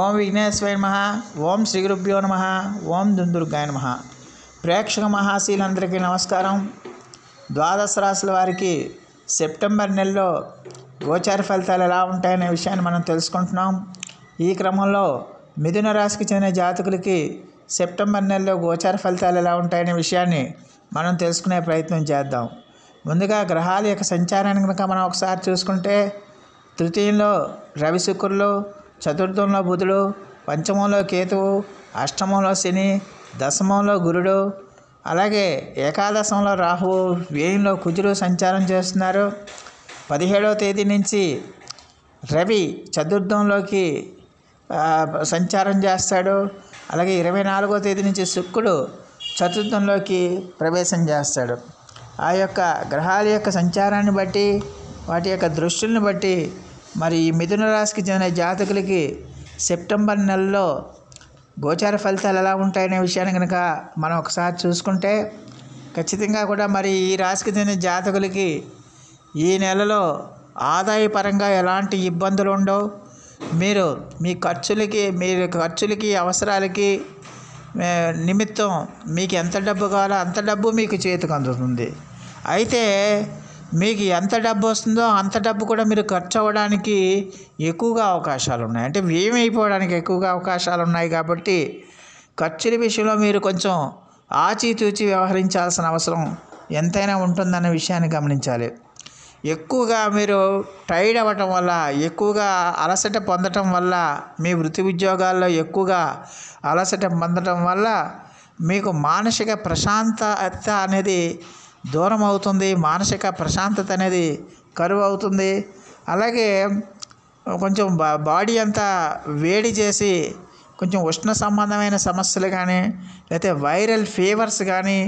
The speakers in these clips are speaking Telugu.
ఓం విఘ్నేశ్వర నమ ఓం శ్రీ నమ ఓం దుందుర్గాయ నమ ప్రేక్షక మహాశీలందరికీ నమస్కారం ద్వాదశ రాశుల వారికి సెప్టెంబర్ నెలలో గోచార ఫలితాలు ఎలా ఉంటాయనే విషయాన్ని మనం తెలుసుకుంటున్నాం ఈ క్రమంలో మిథున రాశికి చెందిన జాతకులకి సెప్టెంబర్ నెలలో గోచార ఫలితాలు ఎలా ఉంటాయనే విషయాన్ని మనం తెలుసుకునే ప్రయత్నం చేద్దాం ముందుగా గ్రహాల యొక్క సంచారాన్ని కనుక మనం ఒకసారి చూసుకుంటే తృతీయంలో రవి శుక్రులు చతుర్థంలో బుధుడు పంచమంలో కేతువు అష్టమంలో శని దశమంలో గురుడు అలాగే ఏకాదశంలో రాహువు వ్యయంలో కుజుడు సంచారం చేస్తున్నారు పదిహేడవ తేదీ నుంచి రవి చతుర్థంలోకి సంచారం చేస్తాడు అలాగే ఇరవై నాలుగో తేదీ నుంచి శుక్రుడు చతుర్థంలోకి ప్రవేశం చేస్తాడు ఆ యొక్క గ్రహాల యొక్క సంచారాన్ని బట్టి వాటి యొక్క దృష్టిని బట్టి మరి మిథున రాశికి చెందిన జాతకులకి సెప్టెంబర్ నెలలో గోచార ఫలితాలు ఎలా ఉంటాయనే విషయాన్ని కనుక మనం ఒకసారి చూసుకుంటే ఖచ్చితంగా కూడా మరి ఈ రాశికి చెందిన జాతకులకి ఈ నెలలో ఆదాయపరంగా ఎలాంటి ఇబ్బందులు ఉండవు మీరు మీ ఖర్చులకి మీ ఖర్చులకి అవసరాలకి నిమిత్తం మీకు ఎంత డబ్బు కావాలో అంత డబ్బు మీకు చేతికి అందుతుంది అయితే మీకు ఎంత డబ్బు వస్తుందో అంత డబ్బు కూడా మీరు ఖర్చు అవ్వడానికి ఎక్కువగా అవకాశాలు ఉన్నాయి అంటే వ్యయమైపోవడానికి ఎక్కువగా అవకాశాలు ఉన్నాయి కాబట్టి ఖర్చుల విషయంలో మీరు కొంచెం ఆచితూచి వ్యవహరించాల్సిన అవసరం ఎంతైనా ఉంటుందన్న విషయాన్ని గమనించాలి ఎక్కువగా మీరు టైర్డ్ అవ్వటం వల్ల ఎక్కువగా అలసట పొందటం వల్ల మీ వృత్తి ఉద్యోగాల్లో ఎక్కువగా అలసట పొందటం వల్ల మీకు మానసిక ప్రశాంతత అనేది దూరం అవుతుంది మానసిక ప్రశాంతత అనేది కరువు అవుతుంది అలాగే కొంచెం బా బాడీ అంతా వేడి చేసి కొంచెం ఉష్ణ సంబంధమైన సమస్యలు కానీ లేకపోతే వైరల్ ఫీవర్స్ కానీ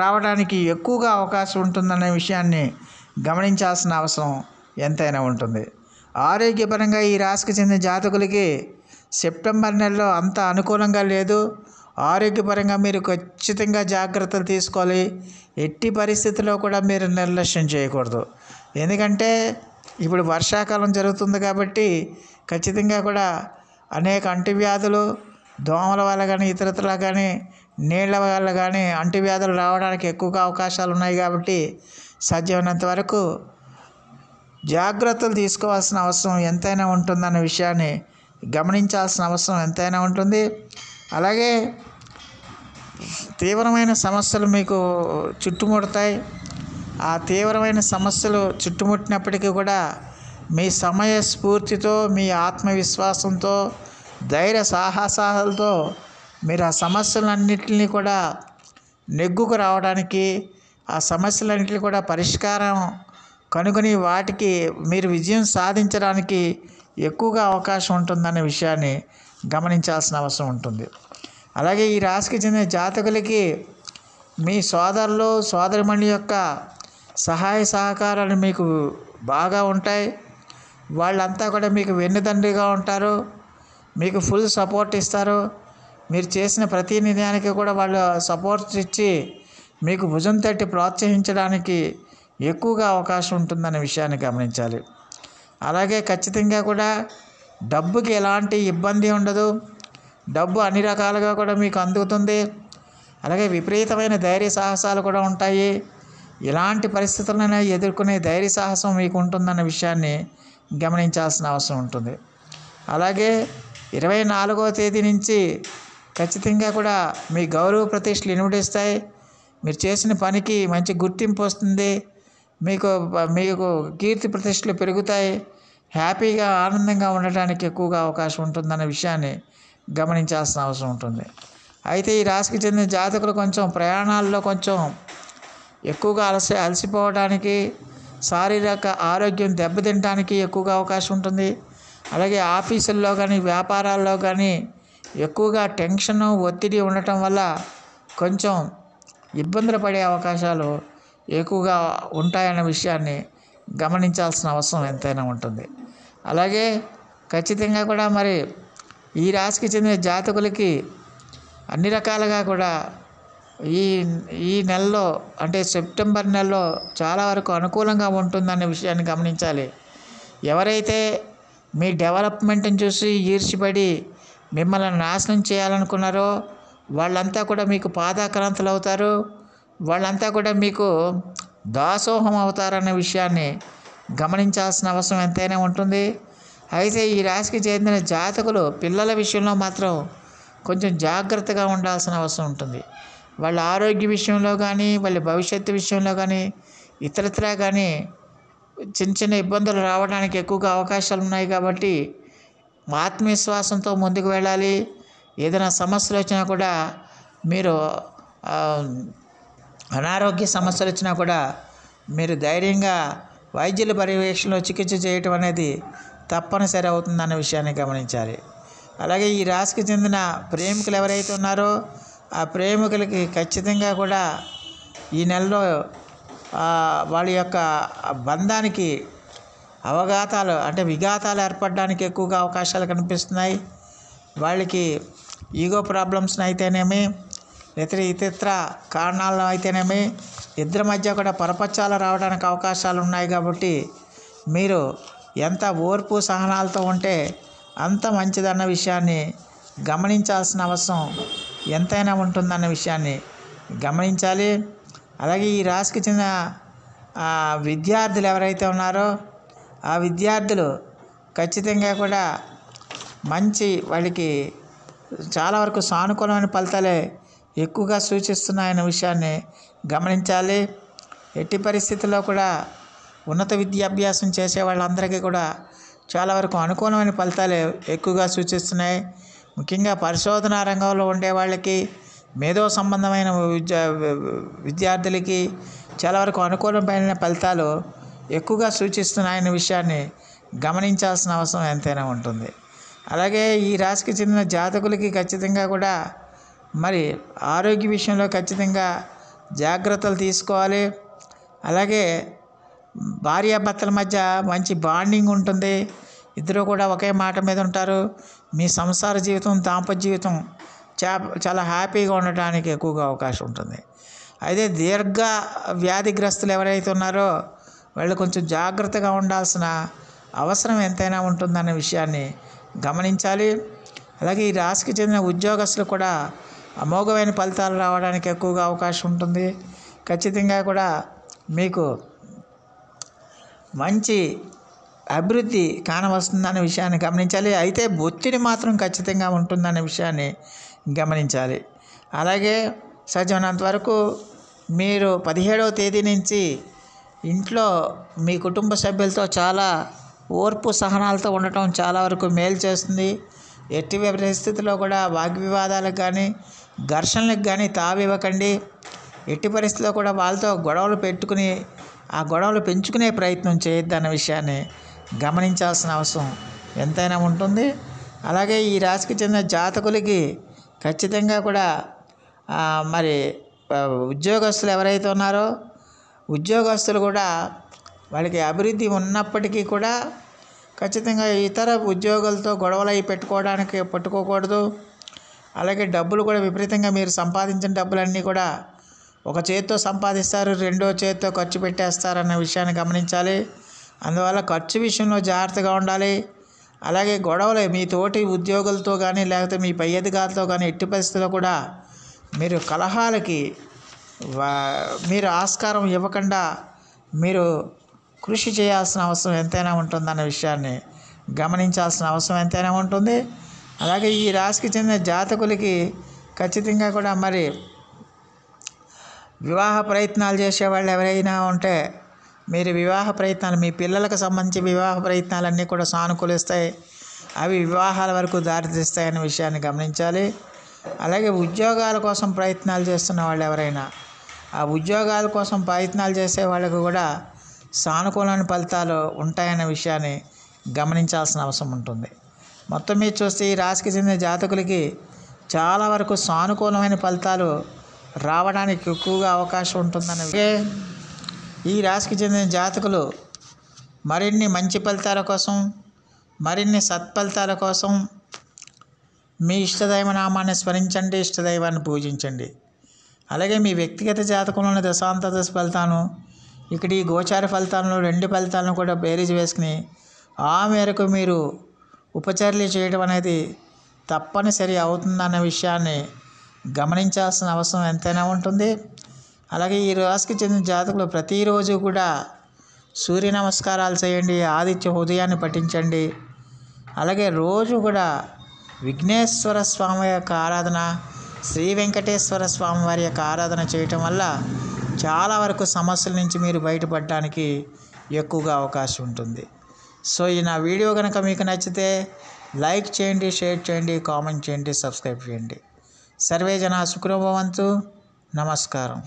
రావడానికి ఎక్కువగా అవకాశం ఉంటుందనే విషయాన్ని గమనించాల్సిన అవసరం ఎంతైనా ఉంటుంది ఆరోగ్యపరంగా ఈ రాశికి చెందిన జాతకులకి సెప్టెంబర్ నెలలో అంత అనుకూలంగా లేదు ఆరోగ్యపరంగా మీరు ఖచ్చితంగా జాగ్రత్తలు తీసుకోవాలి ఎట్టి పరిస్థితుల్లో కూడా మీరు నిర్లక్ష్యం చేయకూడదు ఎందుకంటే ఇప్పుడు వర్షాకాలం జరుగుతుంది కాబట్టి ఖచ్చితంగా కూడా అనేక అంటువ్యాధులు దోమల వల్ల కానీ ఇతరత్ర కానీ నీళ్ళ వల్ల కానీ అంటువ్యాధులు రావడానికి ఎక్కువగా అవకాశాలు ఉన్నాయి కాబట్టి సాధ్యమైనంత వరకు జాగ్రత్తలు తీసుకోవాల్సిన అవసరం ఎంతైనా ఉంటుందన్న విషయాన్ని గమనించాల్సిన అవసరం ఎంతైనా ఉంటుంది అలాగే తీవ్రమైన సమస్యలు మీకు చుట్టుముడతాయి ఆ తీవ్రమైన సమస్యలు చుట్టుముట్టినప్పటికీ కూడా మీ సమయ స్ఫూర్తితో మీ ఆత్మవిశ్వాసంతో ధైర్య సాహసాలతో మీరు ఆ సమస్యలన్నింటినీ కూడా నెగ్గుకు రావడానికి ఆ సమస్యలన్నింటినీ కూడా పరిష్కారం కనుగొని వాటికి మీరు విజయం సాధించడానికి ఎక్కువగా అవకాశం ఉంటుందనే విషయాన్ని గమనించాల్సిన అవసరం ఉంటుంది అలాగే ఈ రాశికి చెందిన జాతకులకి మీ సోదరులు సోదరిమణి యొక్క సహాయ సహకారాలు మీకు బాగా ఉంటాయి వాళ్ళంతా కూడా మీకు వెన్నుదండిగా ఉంటారు మీకు ఫుల్ సపోర్ట్ ఇస్తారు మీరు చేసిన ప్రతి నిర్ణయానికి కూడా వాళ్ళు సపోర్ట్ ఇచ్చి మీకు భుజం తట్టి ప్రోత్సహించడానికి ఎక్కువగా అవకాశం ఉంటుందనే విషయాన్ని గమనించాలి అలాగే ఖచ్చితంగా కూడా డబ్బుకి ఎలాంటి ఇబ్బంది ఉండదు డబ్బు అన్ని రకాలుగా కూడా మీకు అందుతుంది అలాగే విపరీతమైన ధైర్య సాహసాలు కూడా ఉంటాయి ఎలాంటి పరిస్థితులను ఎదుర్కొనే ధైర్య సాహసం మీకు ఉంటుందన్న విషయాన్ని గమనించాల్సిన అవసరం ఉంటుంది అలాగే ఇరవై నాలుగవ తేదీ నుంచి ఖచ్చితంగా కూడా మీ గౌరవ ప్రతిష్టలు ఇనుమడిస్తాయి మీరు చేసిన పనికి మంచి గుర్తింపు వస్తుంది మీకు మీకు కీర్తి ప్రతిష్టలు పెరుగుతాయి హ్యాపీగా ఆనందంగా ఉండటానికి ఎక్కువగా అవకాశం ఉంటుందన్న విషయాన్ని గమనించాల్సిన అవసరం ఉంటుంది అయితే ఈ రాశికి చెందిన జాతకులు కొంచెం ప్రయాణాల్లో కొంచెం ఎక్కువగా అలసి అలసిపోవడానికి శారీరక ఆరోగ్యం దెబ్బతింటానికి ఎక్కువగా అవకాశం ఉంటుంది అలాగే ఆఫీసుల్లో కానీ వ్యాపారాల్లో కానీ ఎక్కువగా టెన్షన్ ఒత్తిడి ఉండటం వల్ల కొంచెం ఇబ్బందులు పడే అవకాశాలు ఎక్కువగా ఉంటాయన్న విషయాన్ని గమనించాల్సిన అవసరం ఎంతైనా ఉంటుంది అలాగే ఖచ్చితంగా కూడా మరి ఈ రాశికి చెందిన జాతకులకి అన్ని రకాలుగా కూడా ఈ ఈ నెలలో అంటే సెప్టెంబర్ నెలలో చాలా వరకు అనుకూలంగా ఉంటుందనే విషయాన్ని గమనించాలి ఎవరైతే మీ డెవలప్మెంట్ని చూసి ఈర్చిపడి మిమ్మల్ని నాశనం చేయాలనుకున్నారో వాళ్ళంతా కూడా మీకు పాదాక్రాంతులు అవుతారు వాళ్ళంతా కూడా మీకు దాసోహం అవుతారనే విషయాన్ని గమనించాల్సిన అవసరం ఎంతైనా ఉంటుంది అయితే ఈ రాశికి చెందిన జాతకులు పిల్లల విషయంలో మాత్రం కొంచెం జాగ్రత్తగా ఉండాల్సిన అవసరం ఉంటుంది వాళ్ళ ఆరోగ్య విషయంలో కానీ వాళ్ళ భవిష్యత్తు విషయంలో కానీ ఇతరత్రా కానీ చిన్న చిన్న ఇబ్బందులు రావడానికి ఎక్కువగా అవకాశాలు ఉన్నాయి కాబట్టి ఆత్మవిశ్వాసంతో ముందుకు వెళ్ళాలి ఏదైనా సమస్యలు వచ్చినా కూడా మీరు అనారోగ్య సమస్యలు వచ్చినా కూడా మీరు ధైర్యంగా వైద్యుల పర్యవేక్షణలో చికిత్స చేయటం అనేది తప్పనిసరి అవుతుందన్న విషయాన్ని గమనించాలి అలాగే ఈ రాశికి చెందిన ప్రేమికులు ఎవరైతే ఉన్నారో ఆ ప్రేమికులకి ఖచ్చితంగా కూడా ఈ నెలలో వాళ్ళ యొక్క బంధానికి అవఘాతాలు అంటే విఘాతాలు ఏర్పడడానికి ఎక్కువగా అవకాశాలు కనిపిస్తున్నాయి వాళ్ళకి ఈగో ప్రాబ్లమ్స్ని అయితేనేమి ఇతర ఇతర కారణాలను అయితేనేమి ఇద్దరి మధ్య కూడా పరపచ్చాలు రావడానికి అవకాశాలు ఉన్నాయి కాబట్టి మీరు ఎంత ఓర్పు సహనాలతో ఉంటే అంత మంచిదన్న విషయాన్ని గమనించాల్సిన అవసరం ఎంతైనా ఉంటుందన్న విషయాన్ని గమనించాలి అలాగే ఈ రాశికి చెందిన విద్యార్థులు ఎవరైతే ఉన్నారో ఆ విద్యార్థులు ఖచ్చితంగా కూడా మంచి వాళ్ళకి చాలా వరకు సానుకూలమైన ఫలితాలే ఎక్కువగా సూచిస్తున్నాయన్న విషయాన్ని గమనించాలి ఎట్టి పరిస్థితుల్లో కూడా ఉన్నత విద్యాభ్యాసం చేసే వాళ్ళందరికీ కూడా చాలా వరకు అనుకూలమైన ఫలితాలు ఎక్కువగా సూచిస్తున్నాయి ముఖ్యంగా పరిశోధన రంగంలో ఉండే వాళ్ళకి మేధో సంబంధమైన విద్యా విద్యార్థులకి చాలా వరకు అనుకూలమైన ఫలితాలు ఎక్కువగా సూచిస్తున్నాయన్న విషయాన్ని గమనించాల్సిన అవసరం ఎంతైనా ఉంటుంది అలాగే ఈ రాశికి చెందిన జాతకులకి ఖచ్చితంగా కూడా మరి ఆరోగ్య విషయంలో ఖచ్చితంగా జాగ్రత్తలు తీసుకోవాలి అలాగే భార్యాభర్తల మధ్య మంచి బాండింగ్ ఉంటుంది ఇద్దరు కూడా ఒకే మాట మీద ఉంటారు మీ సంసార జీవితం దాంపత్య జీవితం చా చాలా హ్యాపీగా ఉండటానికి ఎక్కువగా అవకాశం ఉంటుంది అయితే దీర్ఘ వ్యాధిగ్రస్తులు ఎవరైతే ఉన్నారో వాళ్ళు కొంచెం జాగ్రత్తగా ఉండాల్సిన అవసరం ఎంతైనా ఉంటుందనే విషయాన్ని గమనించాలి అలాగే ఈ రాశికి చెందిన ఉద్యోగస్తులు కూడా అమోఘమైన ఫలితాలు రావడానికి ఎక్కువగా అవకాశం ఉంటుంది ఖచ్చితంగా కూడా మీకు మంచి అభివృద్ధి కానవస్తుందనే విషయాన్ని గమనించాలి అయితే ఒత్తిడి మాత్రం ఖచ్చితంగా ఉంటుందనే విషయాన్ని గమనించాలి అలాగే సజ్జనంత వరకు మీరు పదిహేడవ తేదీ నుంచి ఇంట్లో మీ కుటుంబ సభ్యులతో చాలా ఓర్పు సహనాలతో ఉండటం చాలా వరకు మేలు చేస్తుంది ఎట్టి పరిస్థితుల్లో కూడా వాగ్వివాదాలకు కానీ ఘర్షణలకు కానీ తావివ్వకండి ఎట్టి పరిస్థితుల్లో కూడా వాళ్ళతో గొడవలు పెట్టుకుని ఆ గొడవలు పెంచుకునే ప్రయత్నం చేయొద్దన్న విషయాన్ని గమనించాల్సిన అవసరం ఎంతైనా ఉంటుంది అలాగే ఈ రాశికి చెందిన జాతకులకి ఖచ్చితంగా కూడా మరి ఉద్యోగస్తులు ఎవరైతే ఉన్నారో ఉద్యోగస్తులు కూడా వాళ్ళకి అభివృద్ధి ఉన్నప్పటికీ కూడా ఖచ్చితంగా ఇతర ఉద్యోగులతో గొడవలు అవి పెట్టుకోవడానికి పట్టుకోకూడదు అలాగే డబ్బులు కూడా విపరీతంగా మీరు సంపాదించిన డబ్బులన్నీ కూడా ఒక చేత్తో సంపాదిస్తారు రెండో చేత్తో ఖర్చు పెట్టేస్తారు అన్న విషయాన్ని గమనించాలి అందువల్ల ఖర్చు విషయంలో జాగ్రత్తగా ఉండాలి అలాగే గొడవలు మీ తోటి ఉద్యోగులతో కానీ లేకపోతే మీ పై అధికారులతో కానీ ఎట్టి పరిస్థితుల్లో కూడా మీరు కలహాలకి మీరు ఆస్కారం ఇవ్వకుండా మీరు కృషి చేయాల్సిన అవసరం ఎంతైనా ఉంటుందన్న విషయాన్ని గమనించాల్సిన అవసరం ఎంతైనా ఉంటుంది అలాగే ఈ రాశికి చెందిన జాతకులకి ఖచ్చితంగా కూడా మరి వివాహ ప్రయత్నాలు చేసేవాళ్ళు ఎవరైనా ఉంటే మీరు వివాహ ప్రయత్నాలు మీ పిల్లలకు సంబంధించి వివాహ ప్రయత్నాలన్నీ కూడా సానుకూలిస్తాయి అవి వివాహాల వరకు దారితీస్తాయనే విషయాన్ని గమనించాలి అలాగే ఉద్యోగాల కోసం ప్రయత్నాలు చేస్తున్న వాళ్ళు ఎవరైనా ఆ ఉద్యోగాల కోసం ప్రయత్నాలు చేసే వాళ్ళకు కూడా సానుకూలమైన ఫలితాలు ఉంటాయనే విషయాన్ని గమనించాల్సిన అవసరం ఉంటుంది మొత్తం మీద చూస్తే ఈ రాశికి చెందిన జాతకులకి చాలా వరకు సానుకూలమైన ఫలితాలు రావడానికి ఎక్కువగా అవకాశం ఉంటుందనే ఈ రాశికి చెందిన జాతకులు మరిన్ని మంచి ఫలితాల కోసం మరిన్ని సత్ఫలితాల కోసం మీ ఇష్టదైవ నామాన్ని స్మరించండి ఇష్టదైవాన్ని పూజించండి అలాగే మీ వ్యక్తిగత జాతకంలోని దశాంత దశ ఫలితాలను ఇక్కడ ఈ గోచార ఫలితాలను రెండు ఫలితాలను కూడా బేరీజ్ వేసుకుని ఆ మేరకు మీరు ఉపచర్యలు చేయడం అనేది తప్పనిసరి అవుతుందన్న విషయాన్ని గమనించాల్సిన అవసరం ఎంతైనా ఉంటుంది అలాగే ఈ రాశికి చెందిన జాతకులు ప్రతిరోజు కూడా సూర్య నమస్కారాలు చేయండి ఆదిత్య హృదయాన్ని పఠించండి అలాగే రోజు కూడా విఘ్నేశ్వర స్వామి యొక్క ఆరాధన శ్రీ వెంకటేశ్వర స్వామి వారి యొక్క ఆరాధన చేయటం వల్ల చాలా వరకు సమస్యల నుంచి మీరు బయటపడడానికి ఎక్కువగా అవకాశం ఉంటుంది సో ఈ నా వీడియో కనుక మీకు నచ్చితే లైక్ చేయండి షేర్ చేయండి కామెంట్ చేయండి సబ్స్క్రైబ్ చేయండి सर्वे जनाः सुखिनो भवन्तु नमस्कारः